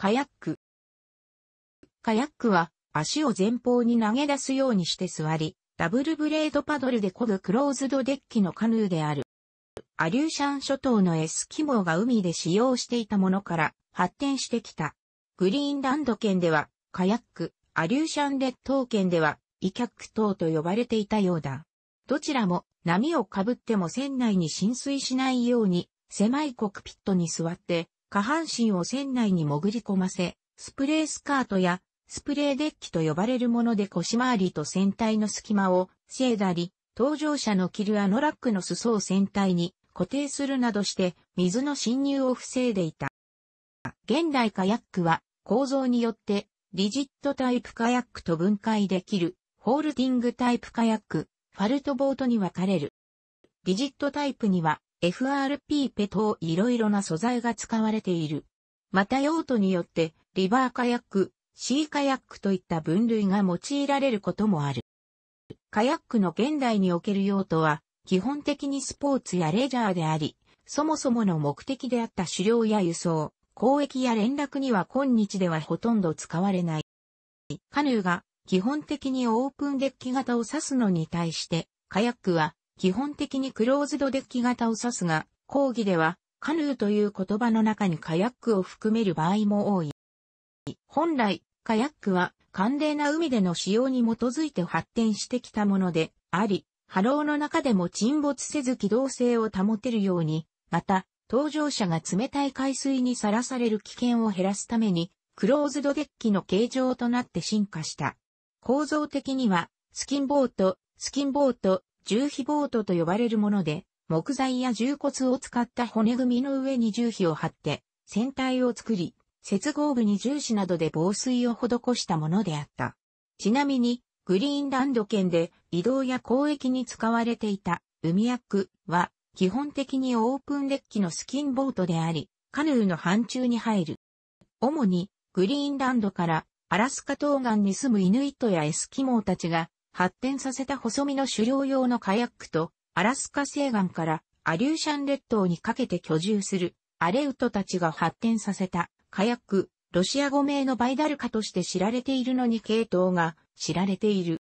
カヤック。カヤックは足を前方に投げ出すようにして座り、ダブルブレードパドルで漕ぐクローズドデッキのカヌーである。アリューシャン諸島のエスキモーが海で使用していたものから発展してきた。グリーンランド圏ではカヤック、アリューシャン列島圏ではイキャック島と呼ばれていたようだ。どちらも波をかぶっても船内に浸水しないように狭いコクピットに座って下半身を船内に潜り込ませ、スプレースカートやスプレーデッキと呼ばれるもので腰回りと船体の隙間をせいだり、搭乗者の着るアのラックの裾を船体に固定するなどして水の侵入を防いでいた。現代カヤックは構造によってリジットタイプカヤックと分解できるホールディングタイプカヤック、ファルトボートに分かれる。リジットタイプには FRP ペトいろいろな素材が使われている。また用途によって、リバーカヤック、シーカヤックといった分類が用いられることもある。カヤックの現代における用途は、基本的にスポーツやレジャーであり、そもそもの目的であった狩猟や輸送、交易や連絡には今日ではほとんど使われない。カヌーが基本的にオープンデッキ型を指すのに対して、カヤックは基本的にクローズドデッキ型を指すが、講義では、カヌーという言葉の中にカヤックを含める場合も多い。本来、カヤックは、寒冷な海での使用に基づいて発展してきたものであり、波浪の中でも沈没せず機動性を保てるように、また、搭乗者が冷たい海水にさらされる危険を減らすために、クローズドデッキの形状となって進化した。構造的には、スキンボート、スキンボート、重皮ボートと呼ばれるもので、木材や重骨を使った骨組みの上に重皮を張って、船体を作り、接合部に重視などで防水を施したものであった。ちなみに、グリーンランド圏で移動や交易に使われていた海役は、基本的にオープンデッキのスキンボートであり、カヌーの範疇に入る。主に、グリーンランドからアラスカ東岸に住むイヌイットやエスキモーたちが発展させた細身の狩猟用のカヤックと、アラスカ西岸からアリューシャン列島にかけて居住するアレウトたちが発展させたカヤック、ロシア語名のバイダルカとして知られているのに系統が知られている。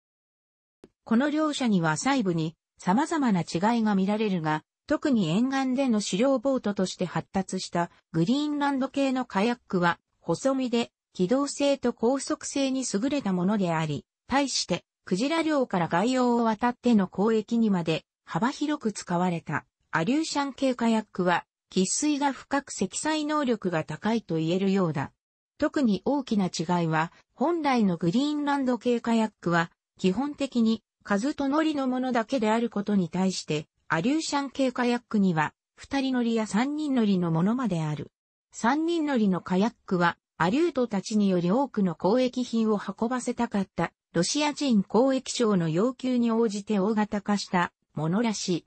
この両者には細部に様々な違いが見られるが、特に沿岸での狩猟ボートとして発達したグリーンランド系のカヤックは細身で機動性と高速性に優れたものであり、対してクジラ漁から外洋を渡っての交易にまで幅広く使われたアリューシャン系カヤックは、喫水が深く積載能力が高いと言えるようだ。特に大きな違いは、本来のグリーンランド系カヤックは、基本的に数と乗りのものだけであることに対して、アリューシャン系カヤックには、二人乗りや三人乗りのものまである。三人乗りのカヤックは、アリュートたちにより多くの交易品を運ばせたかったロシア人交易省の要求に応じて大型化したものらしい。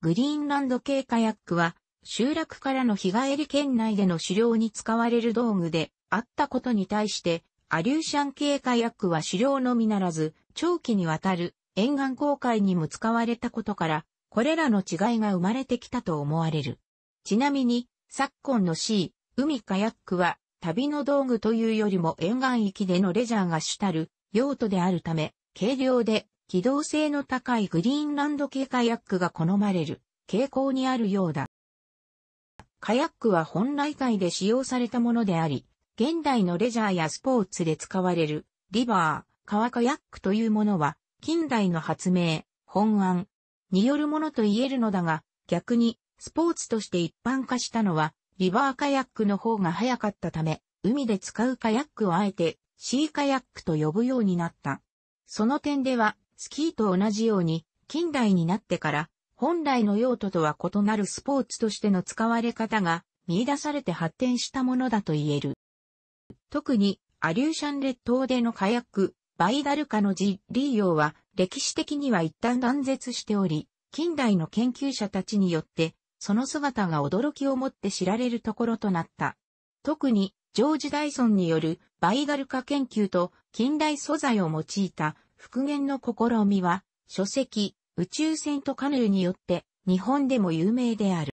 グリーンランド系カヤックは、集落からの日帰り圏内での狩猟に使われる道具であったことに対して、アリューシャン系カヤックは狩猟のみならず、長期にわたる沿岸航海にも使われたことから、これらの違いが生まれてきたと思われる。ちなみに、昨今の C、海カヤックは、旅の道具というよりも沿岸域でのレジャーが主たる用途であるため、軽量で機動性の高いグリーンランド系カヤックが好まれる傾向にあるようだ。カヤックは本来界で使用されたものであり、現代のレジャーやスポーツで使われるリバー、川カヤックというものは近代の発明、本案によるものと言えるのだが、逆にスポーツとして一般化したのはリバーカヤックの方が早かったため、海で使うカヤックをあえてシーカヤックと呼ぶようになった。その点では、スキーと同じように、近代になってから、本来の用途とは異なるスポーツとしての使われ方が見出されて発展したものだと言える。特に、アリューシャン列島でのカヤック、バイダルカのリー用は歴史的には一旦断絶しており、近代の研究者たちによって、その姿が驚きをもって知られるところとなった。特に、ジョージ・ダイソンによるバイガル化研究と近代素材を用いた復元の試みは、書籍、宇宙船とカヌーによって日本でも有名である。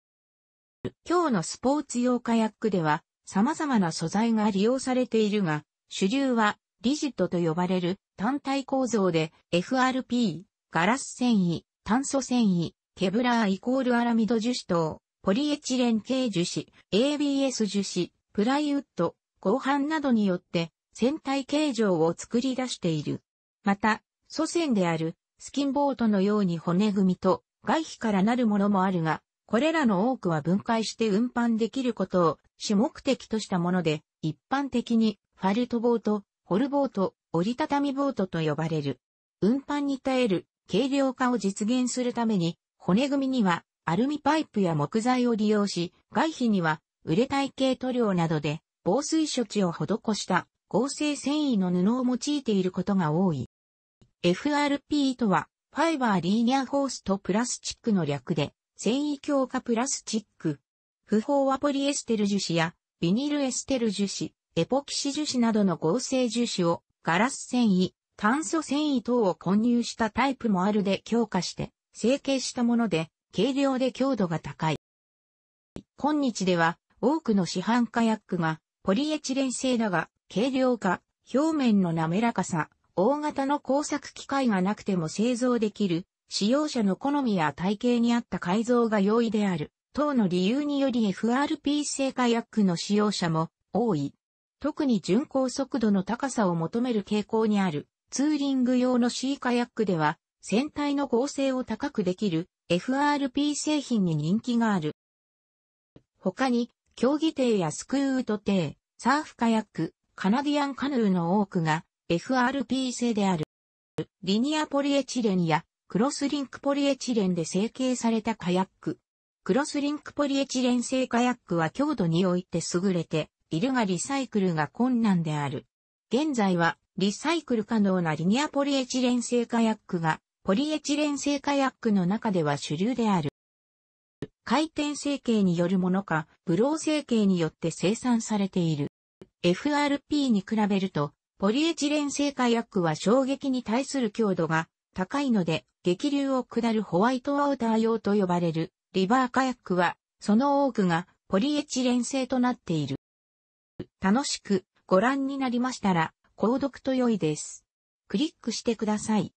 今日のスポーツ用カヤックでは様々な素材が利用されているが、主流はリジットと呼ばれる単体構造で FRP、ガラス繊維、炭素繊維、ケブラーイコールアラミド樹脂等、ポリエチレン系樹脂、ABS 樹脂、プライウッド、合板などによって船体形状を作り出している。また、祖先であるスキンボートのように骨組みと外皮からなるものもあるが、これらの多くは分解して運搬できることを主目的としたもので、一般的にファルトボート、ホルボート、折りたたみボートと呼ばれる。運搬に耐える軽量化を実現するために、骨組みにはアルミパイプや木材を利用し、外皮にはウレタイ系塗料などで防水処置を施した合成繊維の布を用いていることが多い。FRP とは、ファイバーリーニアホースとプラスチックの略で、繊維強化プラスチック。不法はポリエステル樹脂やビニルエステル樹脂、エポキシ樹脂などの合成樹脂をガラス繊維、炭素繊維等を混入したタイプもあるで強化して成形したもので軽量で強度が高い。今日では多くの市販カヤックがポリエチレン製だが、軽量化、表面の滑らかさ、大型の工作機械がなくても製造できる、使用者の好みや体型に合った改造が容易である、等の理由により FRP 製カヤックの使用者も多い。特に巡航速度の高さを求める傾向にある、ツーリング用の C カヤックでは、船体の合成を高くできる FRP 製品に人気がある。他に競技艇やスクーート艇、サーフカヤック、カナディアンカヌーの多くが FRP 製である。リニアポリエチレンやクロスリンクポリエチレンで成形されたカヤック。クロスリンクポリエチレン製カヤックは強度において優れているがリサイクルが困難である。現在はリサイクル可能なリニアポリエチレン製カヤックがポリエチレン製カヤックの中では主流である。回転成形によるものか、ブロー成形によって生産されている。FRP に比べると、ポリエチレン製ッ薬は衝撃に対する強度が高いので、激流を下るホワイトアウター用と呼ばれるリバーッ薬は、その多くがポリエチレン製となっている。楽しくご覧になりましたら、購読と良いです。クリックしてください。